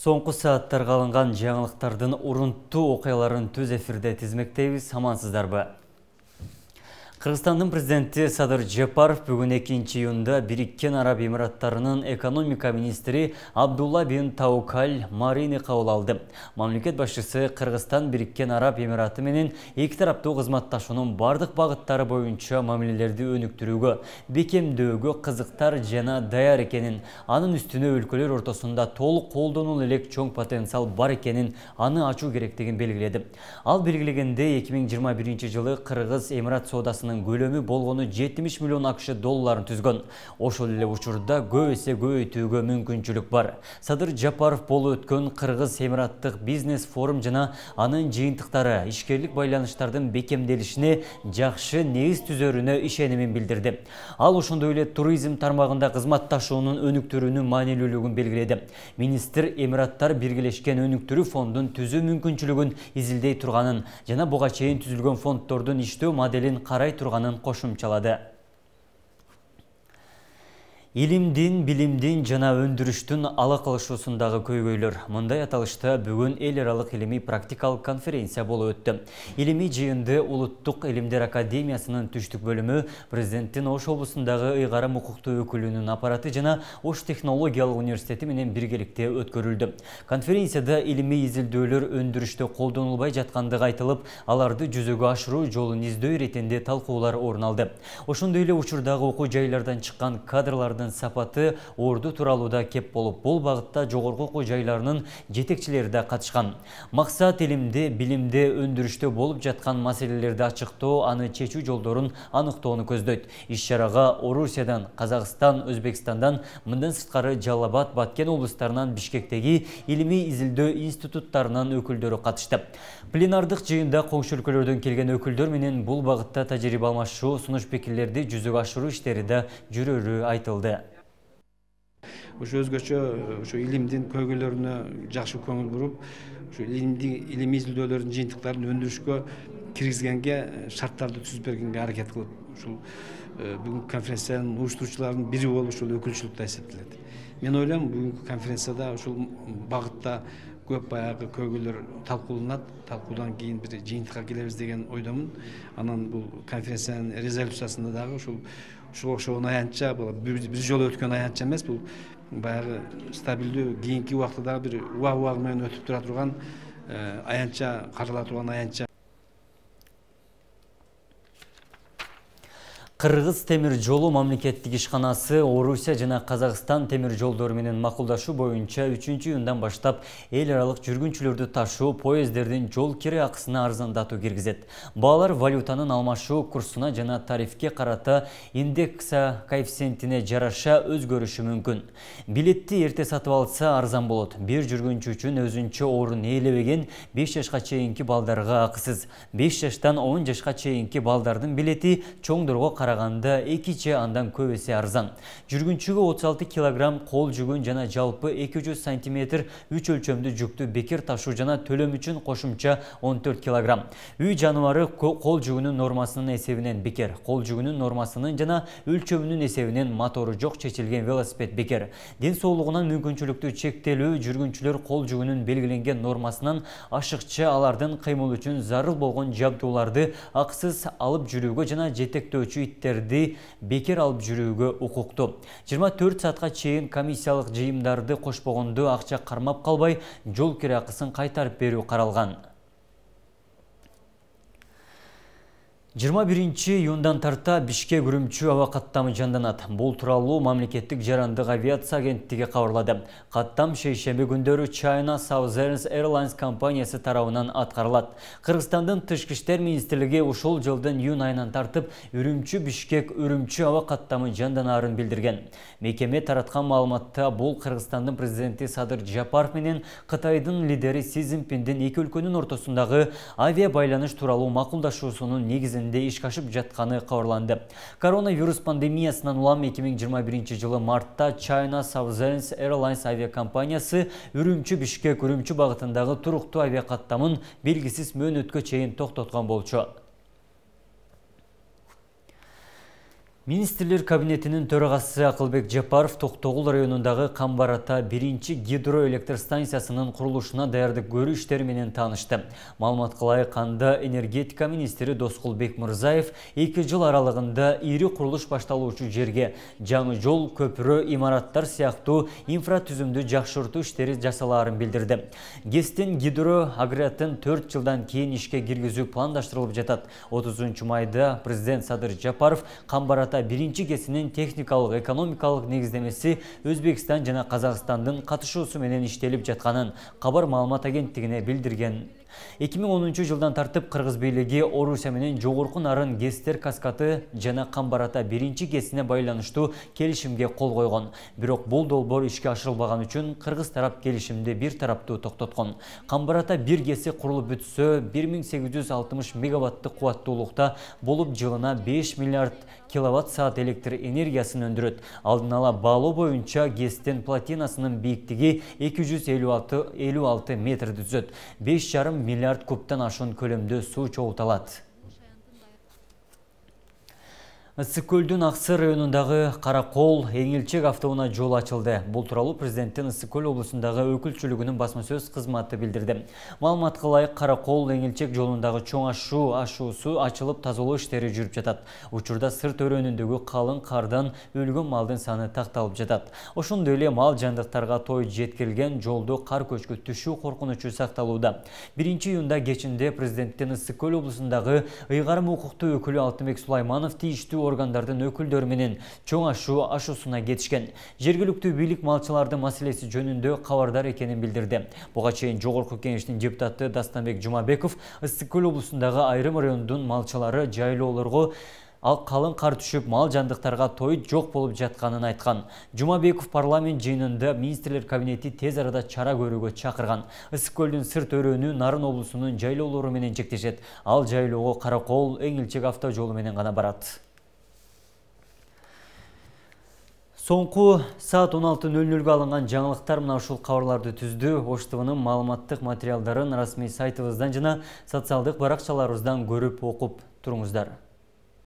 соңку сааттарга алынган жаңылыктардын урунттуу окуяларын түз эфирде тизмектейбиз амансыздарбы Қырғызстандың президенті Садыр Жепаров бүгін 2 июнда Біріккен Араб Эмираттарының экономика министрі Абдулла бен Таукаль Марине қаул алды. Мамлекет басшысы Қырғызстан Біріккен Араб Эмираты менен екі тараптуу кызматташуунун бардық бағыттары бойынша мамилелерди өнүктүрүүгө, бекемдөөгө қызықтар жана даяр экенин, анын үстүнө өлкөлөр ортосунда толық колдонула элек чоң потенциал бар екенін аны ачуу керектигин белгіледі. Ал белгілегенде 2021 жылы Қырғыз Эмират соодасын акчасынын көлөмү болгону 70 миллион акш долларын түзгөн ошол эле учурда көп эсе көбөйтүүгө мүмкүнчүлүк бар садыр жапаров болу өткөн кыргыз эмираттык бизнес форум жана анын жыйынтыктары ишкерлик байланыштардын бекемделишине жакшы негиз түзөрүнө ишенимин билдирди ал ошондой эле туризм тармагында кызматташуунун өнүктүрүүнүн маанилүүлүгүн белгиледи министр эмираттар биргелешкен өнүктүрүү фондун түзүү мүмкүнчүлүгүн изилдей турганын жана буга чейин түзүлгөн фонддордун иштөө моделин карай турганын кошумчалады Илимдин, билимдин жана өндүрүштүн ала кылышуусундагы көйгөйлөр. Мындай аталышта бүгүн эл аралык илимий практикалык конференция болуп өттү. Илимий жыйынды Улуттук Илимдер академиясынын түштүк бөлүмү, президенттин Ош облусундагы ыйгарым укуктуу өкүлүнүн аппараты жана Ош технологиялык университети менен биргеликте өткөрүлдү. Конференцияда илимий изилдөөлөр өндүрүштө колдонулбай жаткандыгы айтылып, аларды жүзөгө ашыруу жолун издөө иретинде талкуулар орун алды. Ошондой эле учурдагы окуу жайлардан чыккан кадрларды сапаты орду тууралуу да кеп болуп бул багытта жогорку окуу жайларынын жетекчилери да катышкан максат илимде билимде өндүрүштө болуп жаткан маселелерди ачыктоо аны чечүү жолдорун аныктоону көздөйт иш чарага орусиядан казакстан өзбекстандан мындан сырткары жалал абад баткен облустарынан бишкектеги илимий изилдөө институттарынын өкүлдөрү катышты пленардык жыйында коңшу өлкөлөрдөн келген өкүлдөр менен бул багытта тажрыйба алмашуу сунуш пикирлерди жүзөгө ашыруу иштери да жүрөрү айтылды ушу өзгөчө ушу илимдин көйгөйлөрүнө жакшы көңүл буруп ушу илимди илимий изилдөөлөрдүн жыйынтыктарын өндүрүшкө киргизгенге шарттарды түзүп бергенге аракет кылып ушул бүгүнкү конференциянын уюштуруучуларынын бири болуп ушул өкүлчүлүк да эсептелет мен ойлойм бүгүнкү конференцияда ушул багытта көп баяғы көгілер талкууланат талкуудан кийин бир жиынтыққа келебиз деген ойдомун анан бул конференциянын резолюциясында дагы ушул ушуга окшогон аянтча бир жолу өткөн аянтча эмес бул баягы стабилдүү кийинки убакта дагы бир убак убагы менен өтүп тура турган э, аянтча карала турган аянтча Қырғыз темір жолу мамлекеттік ишканасы Орусия жана Қазақстан темір жолдору менен макулдашуу боюнча 3 ші июндан баштап эл аралык жүргүнчүлөрдү ташуу поезддердин жол кире акысына арзандатуу киргизет. Баалар валютанын алмашуу курсуна жана тарифке карата индекса коэффициентине жараша өзгөрүшү мүмкүн. Билетти эрте сатып алса арзан болот. Бир жүргүнчү үчүн өзүнчө орун ээлебеген 5 жашка чейинки балдарга акысыз. 5 жаштан 10 жашка чейинки балдардын билети чоңдорго караганда эки андан көбесе арзан жүргүнчүгө 36 алты килограмм жүгін жүгүн жана жалпы 200 жүз сантиметр үч жүкті бекер ташу жана төлем үшін қошымча 14 төрт килограмм үй жануары қол жүгүнүн нормасының есебінен бекер қол жүгүнүн нормасынын жана өлчөмүнүн есебінен мотору жоқ чечилген велосипед бекер ден соолугуна мүмкіншілікті чектелүү жүргүнчүлөр қол жүгүнүн белгіленген нормасынан ашыкча алардың кыймыл үчүн зарыл болгон жабдууларды ақсыз алып жүрүүгө жана жетектөөчү бекер алып жүрүүгө укуктуу жыйырма төрт саатка чейин комиссиялык жыйымдарды кошпогондо акча кармап калбай жол кире акысын кайтарып берүү каралган 21 июндан тарта Бишкек үрүмчү аба каттамы жанданат. Бұл туралуу мамлекеттік жарандық авиация агенттиги кабарлады. Каттам шейшемби күндөрү China Southern Airlines компаниясы тарабынан аткарылат. Кыргызстандын тышкы иштер министрлиги ушул жылдын июнь айынан тартып үрүмчү Бишкек үрүмчү аба каттамы жанданарын билдирген. Мекеме тараткан маалыматта бул Кыргызстандын президенти Садыр Жапаров менен Кытайдын лидери Си Цзиньпиндин эки өлкөнүн ортосундагы авиа байланыш тууралуу макулдашуусунун негизин де иш ашып жатканы кабарланды коронавирус пандемиясынан улам 2021 жылы мартта china southern airlines авиакомпаниясы үрүмчү бишкек бағытындағы багытындагы туруктуу белгісіз белгисиз мөөнөткө чейин тоқтатқан болчу Министрлер кабинетінің төрағасы Ақылбек Жапаров Тоқтоғыл районындағы Қамбарата 1 гидроэлектр курулушуна құрылышына көрүү иштери менен танышты. Малымат қылай қанда энергетика министері Досқылбек Мұрзаев 2 жыл аралығында ири құрылыш башталушы жерге жаңы жол, көпірі, имараттар сияқты инфратүзімді жақшырту іштері жасаларын білдірді. Гестен гидро агратын 4 жылдан кейін ішке киргизүү пландаштырылып жатат 30 майда президент Садыр Жапаров Қамбарата та биринчи кесинин техникалык экономикалык негиздемеси өзбекстан жана казакстандын катышуусу менен иштелип жатканын кабар маалымат агенттигине билдирген 2010 жылдан тартып қырғыз бийлиги орусия менен жоғырқын арын гестер каскаты жана қамбарата берінші кесіне байланышту келішімге қол қойған. Бірок бұл долбор долбоор ишке үшін қырғыз тарап келішімде бір тарапты тоқтатқан. Қамбарата бір бир құрылып бүтсі 1860 мегаватты ұлықта болып жылына 5 миллиард киловатт саат электр энергиясын өндүрөт алдын ала балу боюнча гестен плотинасынын бийиктиги 256 метрди 5 жарым миллиард кубтан ашын көлемді су чоғыталады Ысыкөлдүн Ақсыр районундагы Қарақол еңілчек автоуна жол ачылды. Бұл туралы президенттин Ысыкөл облысындағы өкілчілігінің басмасөз қызматы білдірді. Малыматқы лайық Қарақол еңілчек жолындағы чоң ашу ашуысы ачылып тазолоо иштери жүріп жатат. Учурда сырт өрөніндегі қалың қардан өлгөн малдын саны тақталып жатат. Ошондой эле мал жандықтарға той жеткирилген жолду қар көчкү түшүү коркунучу сакталууда. 1 июнда кечинде президенттин Ысыкөл облысындағы ыйгарым укуктуу өкүлү Алтынбек Сулайманов тийиштүү органдардын өкүлдөрү менен чоң ашуу ашуусуна кетишкен жергиликтүү бийлик малчыларды маселеси жөнүндө кабардар экенин билдирди буга чейин жогорку кеңештин депутаты дастанбек жумабеков ысык көл облусундагы айрым райондун малчылары жайлоолорго ал қалың қар түшіп мал жандықтарға той жоқ болып жатқанын айтқан Жумабеков парламент жиынында министрлер кабинети тез арада чара көрүүгө чакырган ысык көлдүн сырт өрөөнү нарын облусунун жайлоолору менен чектешет ал жайлоого каракол эңилчек илчек автожолу менен гана барат соңку саат он алты нөл нөлгө алынган жаңылыктар мына ушул кабарларды түздү ош маалыматтык материалдарын расмий сайтыбыздан жана социалдык баракчаларыбыздан көрүп окуп туруңуздар